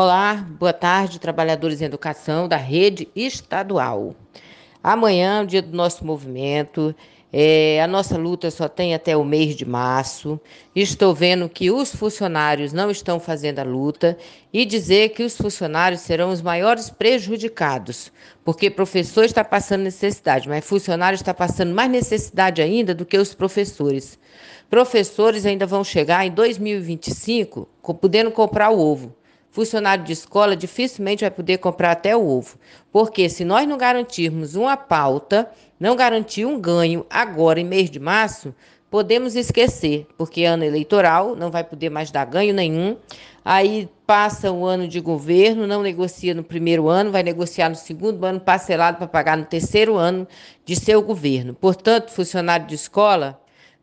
Olá, boa tarde, trabalhadores em educação da rede estadual. Amanhã, é o dia do nosso movimento, é, a nossa luta só tem até o mês de março. Estou vendo que os funcionários não estão fazendo a luta e dizer que os funcionários serão os maiores prejudicados, porque professor está passando necessidade, mas funcionário está passando mais necessidade ainda do que os professores. Professores ainda vão chegar em 2025 podendo comprar o ovo. Funcionário de escola dificilmente vai poder comprar até o ovo, porque se nós não garantirmos uma pauta, não garantir um ganho agora em mês de março, podemos esquecer, porque ano eleitoral não vai poder mais dar ganho nenhum. Aí passa o ano de governo, não negocia no primeiro ano, vai negociar no segundo ano, parcelado para pagar no terceiro ano de seu governo. Portanto, funcionário de escola,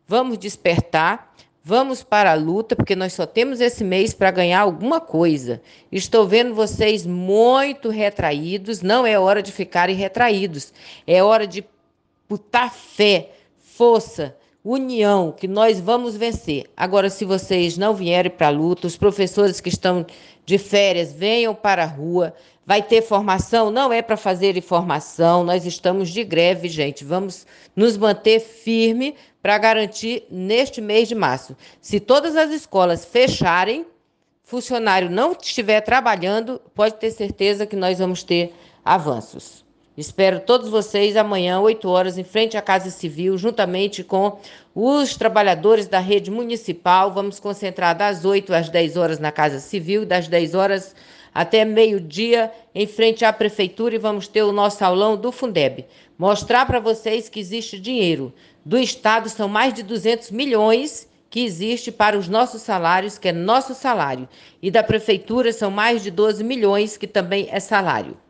vamos despertar Vamos para a luta, porque nós só temos esse mês para ganhar alguma coisa. Estou vendo vocês muito retraídos, não é hora de ficarem retraídos, é hora de putar fé, força união, que nós vamos vencer. Agora, se vocês não vierem para a luta, os professores que estão de férias venham para a rua. Vai ter formação? Não é para fazer formação, nós estamos de greve, gente. Vamos nos manter firme para garantir neste mês de março. Se todas as escolas fecharem, funcionário não estiver trabalhando, pode ter certeza que nós vamos ter avanços. Espero todos vocês amanhã, 8 horas, em frente à Casa Civil, juntamente com os trabalhadores da rede municipal. Vamos concentrar das 8 às 10 horas na Casa Civil, das 10 horas até meio-dia, em frente à Prefeitura, e vamos ter o nosso aulão do Fundeb. Mostrar para vocês que existe dinheiro. Do Estado são mais de 200 milhões que existe para os nossos salários, que é nosso salário. E da Prefeitura são mais de 12 milhões, que também é salário.